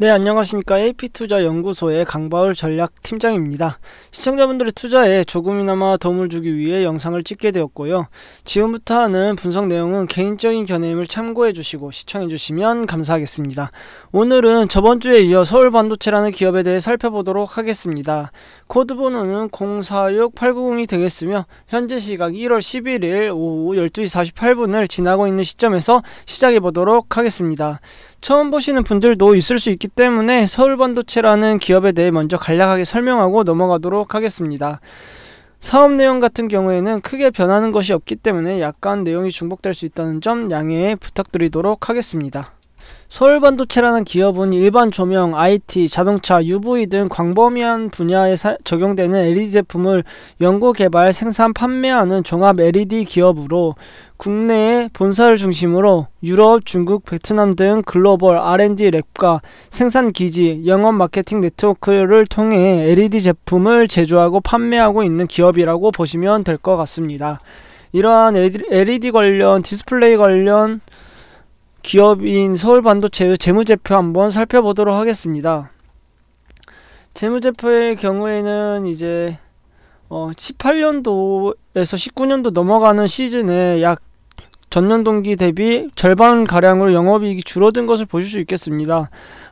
네, 안녕하십니까. AP투자 연구소의 강바울 전략팀장입니다. 시청자분들의 투자에 조금이나마 도움을 주기 위해 영상을 찍게 되었고요. 지금부터 하는 분석 내용은 개인적인 견해임을 참고해 주시고 시청해 주시면 감사하겠습니다. 오늘은 저번 주에 이어 서울 반도체라는 기업에 대해 살펴보도록 하겠습니다. 코드 번호는 046890이 되겠으며 현재 시각 1월 11일 오후 12시 48분을 지나고 있는 시점에서 시작해 보도록 하겠습니다. 처음 보시는 분들도 있을 수 있기 때문에 서울반도체라는 기업에 대해 먼저 간략하게 설명하고 넘어가도록 하겠습니다. 사업 내용 같은 경우에는 크게 변하는 것이 없기 때문에 약간 내용이 중복될 수 있다는 점 양해 부탁드리도록 하겠습니다. 서울반도체라는 기업은 일반 조명, IT, 자동차, UV 등 광범위한 분야에 사, 적용되는 LED 제품을 연구 개발, 생산, 판매하는 종합 LED 기업으로 국내에 본사를 중심으로 유럽, 중국, 베트남 등 글로벌 R&D 랩과 생산 기지, 영업 마케팅 네트워크를 통해 LED 제품을 제조하고 판매하고 있는 기업이라고 보시면 될 것 같습니다. 이러한 LED e 관련 디스플레이 관련 기업인 서울반도체의 재무제표 한번 살펴보도록 하겠습니다. 재무제표의 경우에는 이제 어 18년도에서 19년도 넘어가는 시즌에 약 전년 동기 대비 절반 가량으로 영업이익이 줄어든 것을 보실 수 있겠습니다.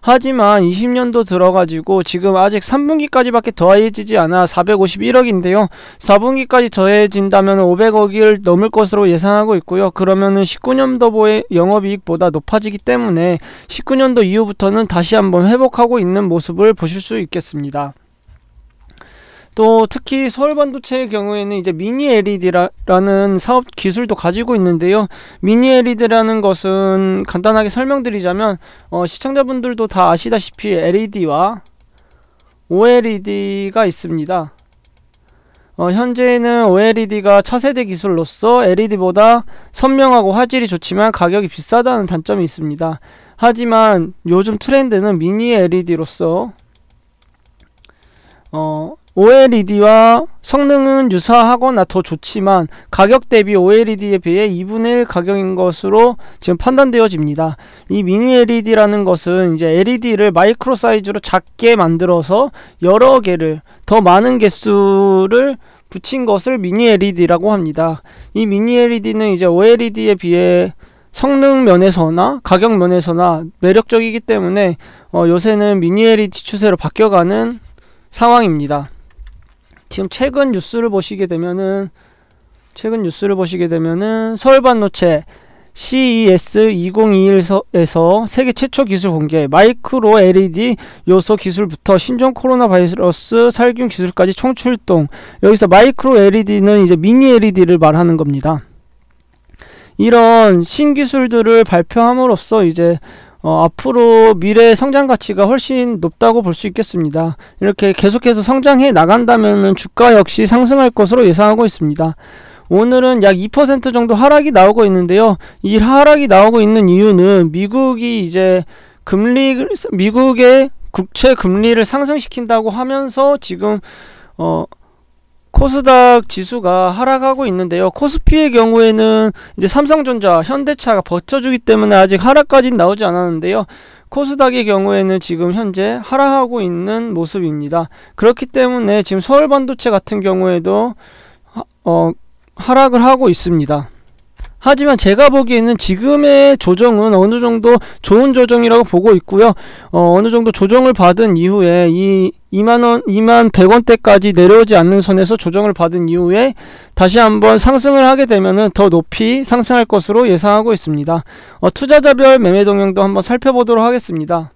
하지만 20년도 들어가지고 지금 아직 3분기까지밖에 더해지지 않아 451억인데요. 4분기까지 더해진다면 500억을 넘을 것으로 예상하고 있고요. 그러면은 19년도의 영업이익보다 높아지기 때문에 19년도 이후부터는 다시 한번 회복하고 있는 모습을 보실 수 있겠습니다. 또 특히 서울 반도체의 경우에는 이제 미니 LED라는 사업 기술도 가지고 있는데요. 미니 LED라는 것은 간단하게 설명드리자면 어, 시청자분들도 다 아시다시피 LED와 OLED가 있습니다. 어, 현재는 OLED가 차세대 기술로서 LED보다 선명하고 화질이 좋지만 가격이 비싸다는 단점이 있습니다. 하지만 요즘 트렌드는 미니 LED로서 어, OLED와 성능은 유사하거나 더 좋지만 가격 대비 OLED에 비해 2분의 1 가격인 것으로 지금 판단되어집니다. 이 미니 LED라는 것은 이제 LED를 마이크로 사이즈로 작게 만들어서 여러 개를 더 많은 개수를 붙인 것을 미니 LED라고 합니다. 이 미니 LED는 이제 OLED에 비해 성능 면에서나 가격 면에서나 매력적이기 때문에 어 요새는 미니 LED 추세로 바뀌어가는 상황입니다. 지금 최근 뉴스를 보시게 되면은 최근 뉴스를 보시게 되면은 서울반노체 CES 2021에서 세계 최초 기술 공개, 마이크로 LED 요소 기술부터 신종 코로나 바이러스 살균 기술까지 총출동. 여기서 마이크로 LED는 이제 미니 LED를 말하는 겁니다. 이런 신기술들을 발표함으로써 이제 어, 앞으로 미래의 성장 가치가 훨씬 높다고 볼 수 있겠습니다. 이렇게 계속해서 성장해 나간다면 주가 역시 상승할 것으로 예상하고 있습니다. 오늘은 약 2% 정도 하락이 나오고 있는데요. 이 하락이 나오고 있는 이유는 미국이 이제 금리 미국의 국채 금리를 상승시킨다고 하면서 지금 어 코스닥 지수가 하락하고 있는데요. 코스피의 경우에는 이제 삼성전자, 현대차가 버텨주기 때문에 아직 하락까지는 나오지 않았는데요. 코스닥의 경우에는 지금 현재 하락하고 있는 모습입니다. 그렇기 때문에 지금 서울 반도체 같은 경우에도 하, 어, 하락을 하고 있습니다. 하지만 제가 보기에는 지금의 조정은 어느 정도 좋은 조정이라고 보고 있고요. 어, 느 정도 조정을 받은 이후에 이 2만원, 2만 100원대까지 내려오지 않는 선에서 조정을 받은 이후에 다시 한번 상승을 하게 되면은 더 높이 상승할 것으로 예상하고 있습니다. 어, 투자자별 매매 동향도 한번 살펴보도록 하겠습니다.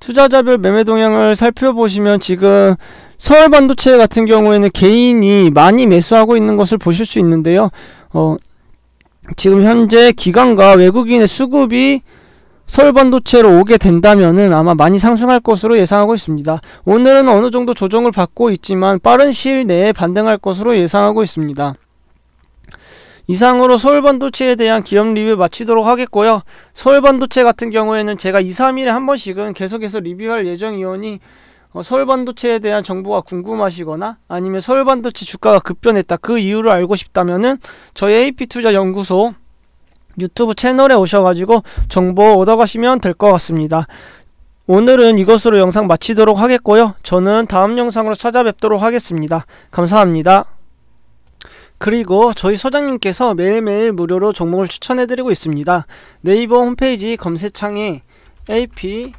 투자자별 매매 동향을 살펴보시면 지금 서울 반도체 같은 경우에는 개인이 많이 매수하고 있는 것을 보실 수 있는데요. 어, 지금 현재 기관과 외국인의 수급이 서울 반도체로 오게 된다면은 아마 많이 상승할 것으로 예상하고 있습니다. 오늘은 어느 정도 조정을 받고 있지만 빠른 시일 내에 반등할 것으로 예상하고 있습니다. 이상으로 서울 반도체에 대한 기업 리뷰 마치도록 하겠고요. 서울 반도체 같은 경우에는 제가 2, 3일에 한 번씩은 계속해서 리뷰할 예정이오니 어, 서울 반도체에 대한 정보가 궁금하시거나 아니면 서울 반도체 주가가 급변했다 그 이유를 알고 싶다면은 저희 AP투자 연구소 유튜브 채널에 오셔가지고 정보 얻어가시면 될 것 같습니다. 오늘은 이것으로 영상 마치도록 하겠고요. 저는 다음 영상으로 찾아뵙도록 하겠습니다. 감사합니다. 그리고 저희 소장님께서 매일매일 무료로 종목을 추천해드리고 있습니다. 네이버 홈페이지 검색창에 AP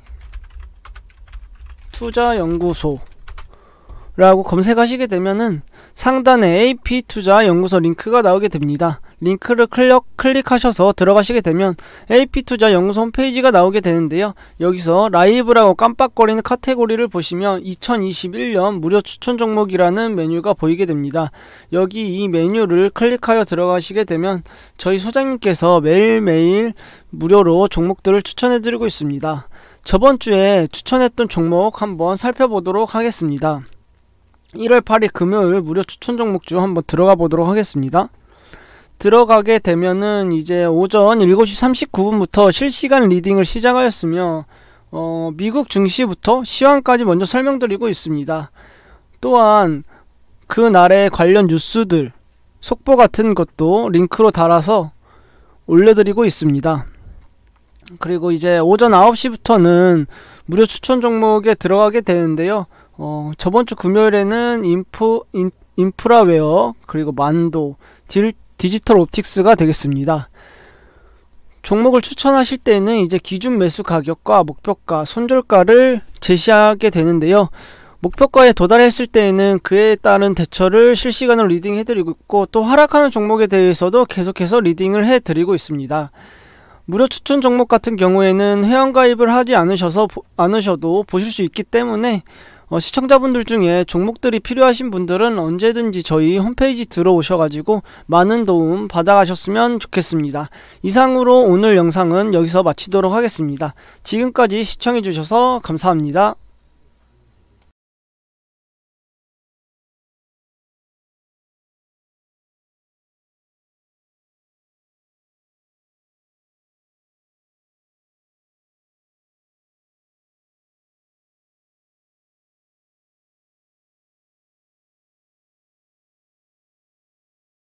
투자연구소라고 검색하시게 되면은 상단에 AP 투자 연구소 링크가 나오게 됩니다. 링크를 클릭, 클릭하셔서 들어가시게 되면 AP 투자 연구소 홈페이지가 나오게 되는데요. 여기서 라이브라고 깜빡거리는 카테고리를 보시면 2021년 무료 추천 종목이라는 메뉴가 보이게 됩니다. 여기 이 메뉴를 클릭하여 들어가시게 되면 저희 소장님께서 매일매일 무료로 종목들을 추천해 드리고 있습니다. 저번 주에 추천했던 종목 한번 살펴보도록 하겠습니다. 1월 8일 금요일 무료 추천 종목 중 한번 들어가 보도록 하겠습니다. 들어가게 되면은 이제 오전 7시 39분부터 실시간 리딩을 시작하였으며 어, 미국 증시부터 시황까지 먼저 설명드리고 있습니다. 또한 그날의 관련 뉴스들 속보 같은 것도 링크로 달아서 올려드리고 있습니다. 그리고 이제 오전 9시부터는 무료 추천 종목에 들어가게 되는데요. 어, 저번 주 금요일에는 인프, 인, 인프라웨어, 그리고 만도, 딜, 디지털 옵틱스가 되겠습니다. 종목을 추천하실 때는 이제 기준 매수 가격과 목표가, 손절가를 제시하게 되는데요. 목표가에 도달했을 때에는 그에 따른 대처를 실시간으로 리딩해드리고 있고 또 하락하는 종목에 대해서도 계속해서 리딩을 해드리고 있습니다. 무료 추천 종목 같은 경우에는 회원가입을 하지 않으셔서 않으셔도 보실 수 있기 때문에 어, 시청자분들 중에 종목들이 필요하신 분들은 언제든지 저희 홈페이지 들어오셔가지고 많은 도움 받아가셨으면 좋겠습니다. 이상으로 오늘 영상은 여기서 마치도록 하겠습니다. 지금까지 시청해주셔서 감사합니다.